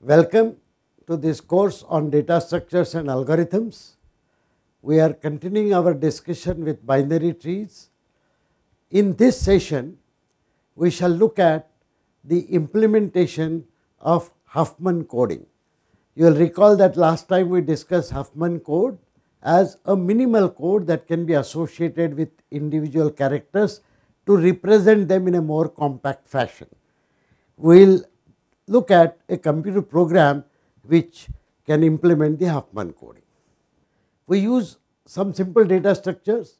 Welcome to this course on data structures and algorithms. We are continuing our discussion with binary trees. In this session, we shall look at the implementation of Huffman coding. You will recall that last time we discussed Huffman code as a minimal code that can be associated with individual characters to represent them in a more compact fashion. We will look at a computer program which can implement the Huffman coding. We use some simple data structures,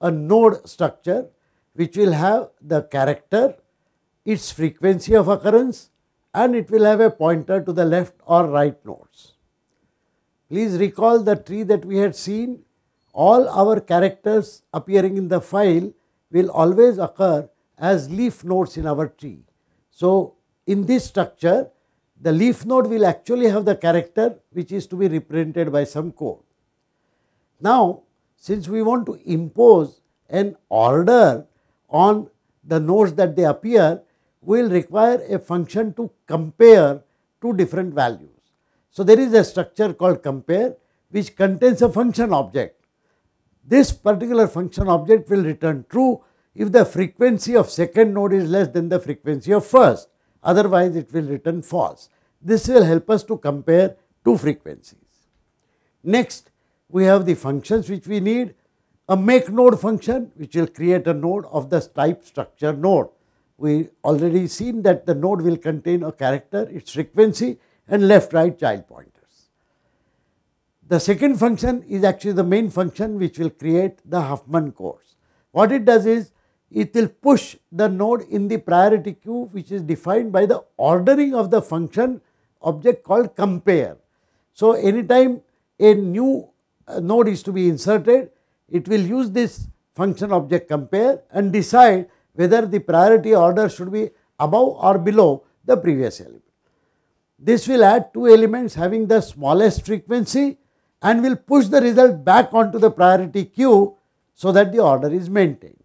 a node structure which will have the character, its frequency of occurrence and it will have a pointer to the left or right nodes. Please recall the tree that we had seen, all our characters appearing in the file will always occur as leaf nodes in our tree. So, in this structure, the leaf node will actually have the character which is to be represented by some code. Now, since we want to impose an order on the nodes that they appear, we will require a function to compare two different values. So, there is a structure called compare which contains a function object. This particular function object will return true if the frequency of second node is less than the frequency of first otherwise it will return false. This will help us to compare two frequencies. Next, we have the functions which we need. A make node function which will create a node of the type structure node. We already seen that the node will contain a character, its frequency and left right child pointers. The second function is actually the main function which will create the Huffman course. What it does is it will push the node in the priority queue which is defined by the ordering of the function object called compare. So, anytime a new uh, node is to be inserted, it will use this function object compare and decide whether the priority order should be above or below the previous element. This will add two elements having the smallest frequency and will push the result back onto the priority queue so that the order is maintained.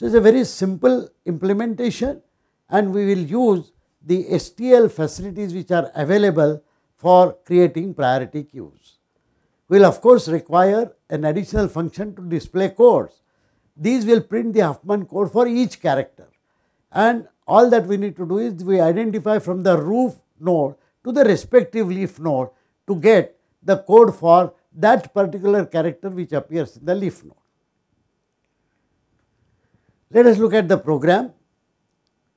So, it is a very simple implementation and we will use the STL facilities which are available for creating priority queues. We will of course require an additional function to display codes. These will print the Huffman code for each character and all that we need to do is we identify from the roof node to the respective leaf node to get the code for that particular character which appears in the leaf node. Let us look at the program.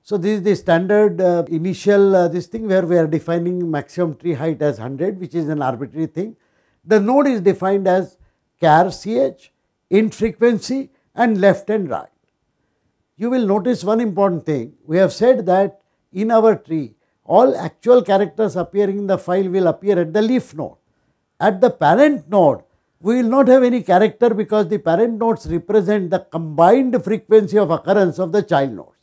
So this is the standard uh, initial uh, this thing where we are defining maximum tree height as 100 which is an arbitrary thing. The node is defined as char ch in frequency and left and right. You will notice one important thing. We have said that in our tree all actual characters appearing in the file will appear at the leaf node. At the parent node we will not have any character because the parent nodes represent the combined frequency of occurrence of the child nodes.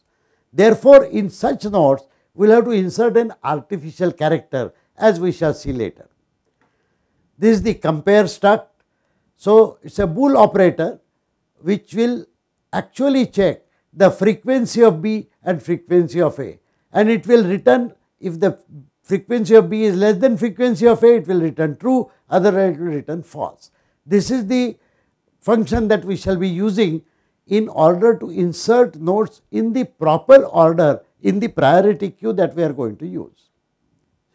Therefore, in such nodes, we will have to insert an artificial character as we shall see later. This is the compare struct. So, it is a bool operator which will actually check the frequency of B and frequency of A and it will return if the frequency of B is less than frequency of A, it will return true, otherwise it will return false. This is the function that we shall be using in order to insert nodes in the proper order in the priority queue that we are going to use.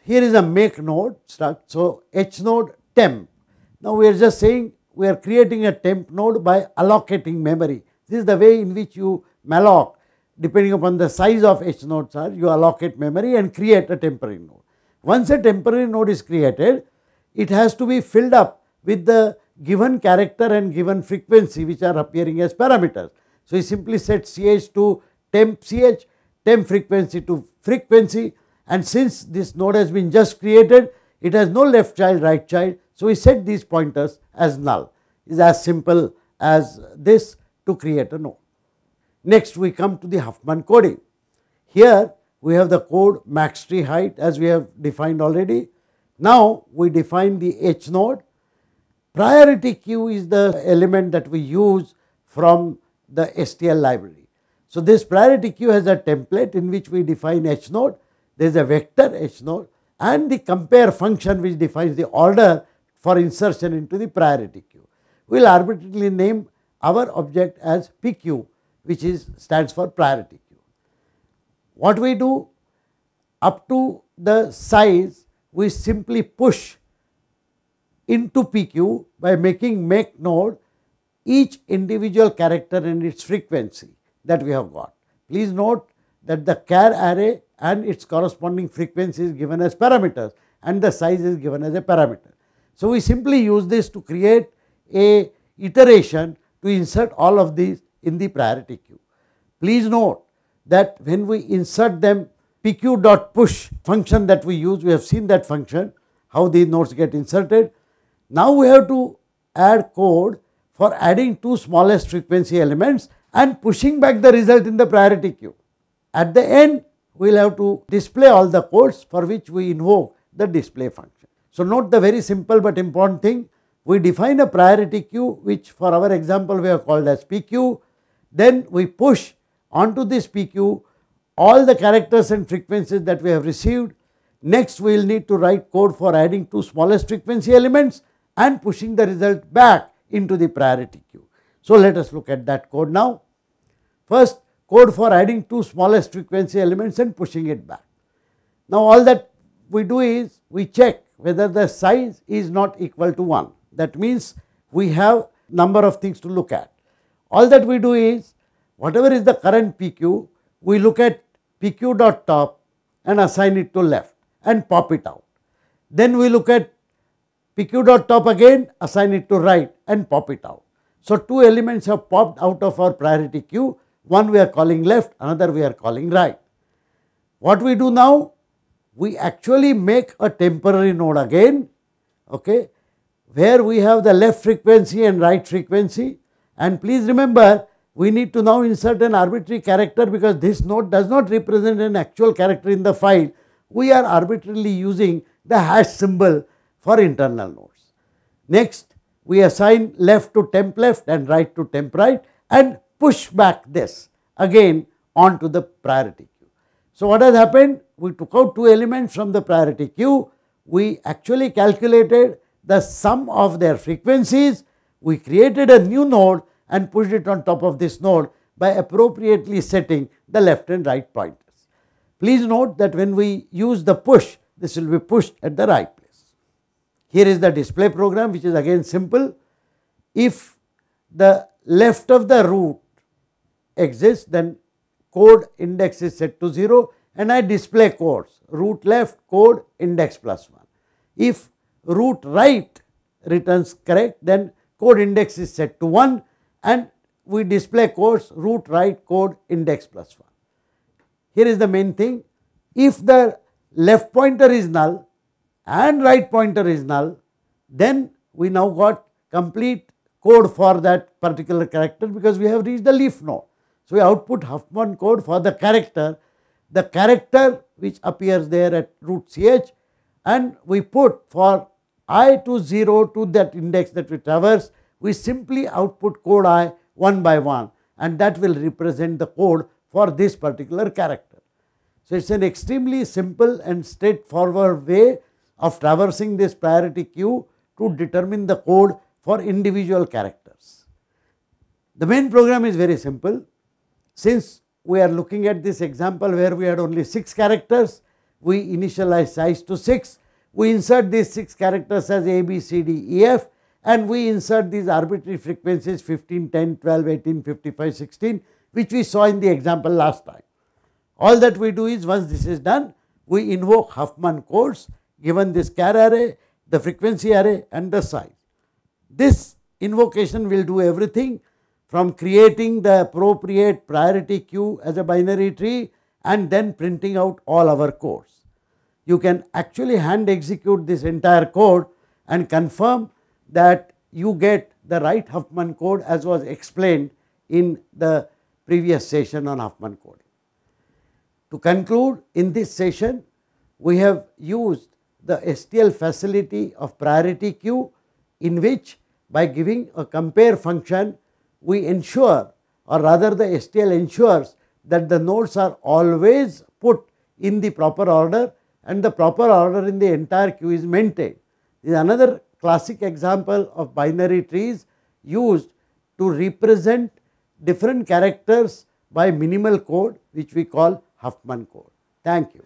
Here is a make node struct, so h node temp. Now we are just saying we are creating a temp node by allocating memory. This is the way in which you malloc depending upon the size of h nodes are you allocate memory and create a temporary node. Once a temporary node is created, it has to be filled up with the given character and given frequency which are appearing as parameters. So, he simply set CH to temp CH, temp frequency to frequency and since this node has been just created, it has no left child, right child. So, we set these pointers as null is as simple as this to create a node. Next, we come to the Huffman coding. Here, we have the code max tree height as we have defined already. Now, we define the H node Priority queue is the element that we use from the STL library. So this priority queue has a template in which we define H node. There is a vector H node and the compare function which defines the order for insertion into the priority queue. We will arbitrarily name our object as PQ which is stands for priority queue. What we do up to the size we simply push into PQ by making make node each individual character and its frequency that we have got. Please note that the care array and its corresponding frequency is given as parameters and the size is given as a parameter. So, we simply use this to create a iteration to insert all of these in the priority queue. Please note that when we insert them pq.push function that we use, we have seen that function, how these nodes get inserted. Now we have to add code for adding two smallest frequency elements and pushing back the result in the priority queue. At the end, we will have to display all the codes for which we invoke the display function. So, note the very simple but important thing. We define a priority queue which for our example we have called as PQ. Then we push onto this PQ all the characters and frequencies that we have received. Next, we will need to write code for adding two smallest frequency elements and pushing the result back into the priority queue. So, let us look at that code now. First, code for adding two smallest frequency elements and pushing it back. Now, all that we do is we check whether the size is not equal to 1. That means we have number of things to look at. All that we do is whatever is the current PQ, we look at PQ dot top and assign it to left and pop it out. Then we look at PQ dot top again, assign it to right and pop it out. So two elements have popped out of our priority queue, one we are calling left, another we are calling right. What we do now? We actually make a temporary node again, okay, where we have the left frequency and right frequency. And please remember, we need to now insert an arbitrary character because this node does not represent an actual character in the file. We are arbitrarily using the hash symbol for internal nodes. Next, we assign left to temp left and right to temp right and push back this again onto the priority queue. So, what has happened? We took out two elements from the priority queue. We actually calculated the sum of their frequencies. We created a new node and pushed it on top of this node by appropriately setting the left and right pointers. Please note that when we use the push, this will be pushed at the right place. Here is the display program which is again simple. If the left of the root exists then code index is set to 0 and I display codes root left code index plus 1. If root right returns correct then code index is set to 1 and we display codes root right code index plus 1. Here is the main thing if the left pointer is null and right pointer is null, then we now got complete code for that particular character because we have reached the leaf node. So, we output Huffman code for the character, the character which appears there at root ch and we put for i to 0 to that index that we traverse, we simply output code i one by one and that will represent the code for this particular character. So, it is an extremely simple and straightforward way of traversing this priority queue to determine the code for individual characters. The main program is very simple. Since we are looking at this example where we had only 6 characters, we initialize size to 6, we insert these 6 characters as A, B, C, D, E, F and we insert these arbitrary frequencies 15, 10, 12, 18, 55, 16 which we saw in the example last time. All that we do is once this is done, we invoke Huffman codes given this care array, the frequency array and the size. This invocation will do everything from creating the appropriate priority queue as a binary tree and then printing out all our codes. You can actually hand execute this entire code and confirm that you get the right Huffman code as was explained in the previous session on Huffman coding. To conclude, in this session, we have used the STL facility of priority queue in which by giving a compare function we ensure or rather the STL ensures that the nodes are always put in the proper order and the proper order in the entire queue is maintained. This is another classic example of binary trees used to represent different characters by minimal code which we call Huffman code. Thank you.